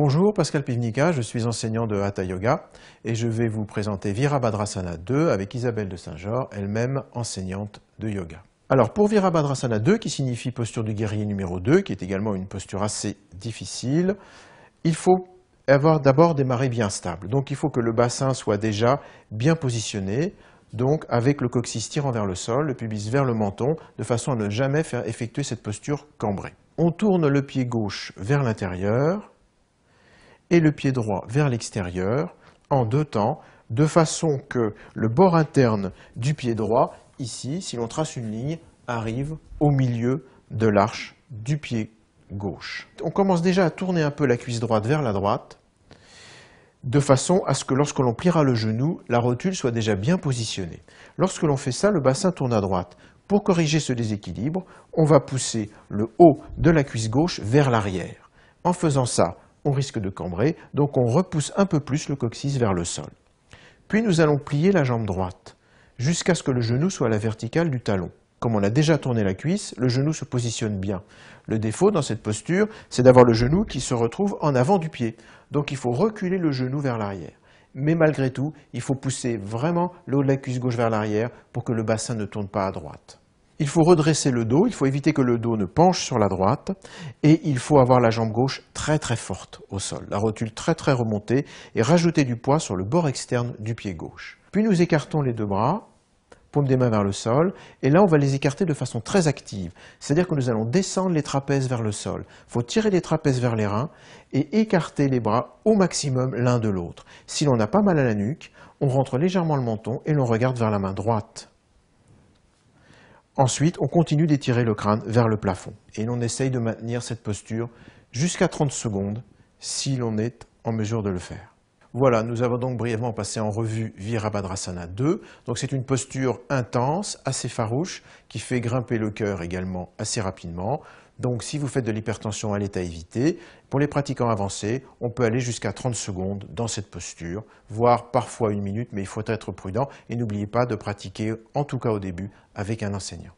Bonjour, Pascal Pivnica, je suis enseignant de Hatha Yoga et je vais vous présenter Virabhadrasana 2 avec Isabelle de Saint-Georges, elle-même enseignante de yoga. Alors pour Virabhadrasana 2, qui signifie posture du guerrier numéro 2, qui est également une posture assez difficile, il faut avoir d'abord des marées bien stables. Donc il faut que le bassin soit déjà bien positionné, donc avec le coccyx tirant vers le sol, le pubis vers le menton, de façon à ne jamais faire effectuer cette posture cambrée. On tourne le pied gauche vers l'intérieur, et le pied droit vers l'extérieur en deux temps, de façon que le bord interne du pied droit, ici, si l'on trace une ligne, arrive au milieu de l'arche du pied gauche. On commence déjà à tourner un peu la cuisse droite vers la droite, de façon à ce que lorsque l'on pliera le genou, la rotule soit déjà bien positionnée. Lorsque l'on fait ça, le bassin tourne à droite. Pour corriger ce déséquilibre, on va pousser le haut de la cuisse gauche vers l'arrière. En faisant ça, on risque de cambrer, donc on repousse un peu plus le coccyx vers le sol. Puis nous allons plier la jambe droite, jusqu'à ce que le genou soit à la verticale du talon. Comme on a déjà tourné la cuisse, le genou se positionne bien. Le défaut dans cette posture, c'est d'avoir le genou qui se retrouve en avant du pied. Donc il faut reculer le genou vers l'arrière. Mais malgré tout, il faut pousser vraiment le de la cuisse gauche vers l'arrière pour que le bassin ne tourne pas à droite. Il faut redresser le dos, il faut éviter que le dos ne penche sur la droite et il faut avoir la jambe gauche très très forte au sol, la rotule très très remontée et rajouter du poids sur le bord externe du pied gauche. Puis nous écartons les deux bras, paume des mains vers le sol, et là on va les écarter de façon très active, c'est-à-dire que nous allons descendre les trapèzes vers le sol. Il faut tirer les trapèzes vers les reins et écarter les bras au maximum l'un de l'autre. Si l'on a pas mal à la nuque, on rentre légèrement le menton et l'on regarde vers la main droite. Ensuite, on continue d'étirer le crâne vers le plafond et l'on essaye de maintenir cette posture jusqu'à 30 secondes si l'on est en mesure de le faire. Voilà, nous avons donc brièvement passé en revue Virabhadrasana 2. Donc c'est une posture intense, assez farouche, qui fait grimper le cœur également assez rapidement. Donc si vous faites de l'hypertension, elle est à éviter. Pour les pratiquants avancés, on peut aller jusqu'à 30 secondes dans cette posture, voire parfois une minute, mais il faut être prudent et n'oubliez pas de pratiquer, en tout cas au début, avec un enseignant.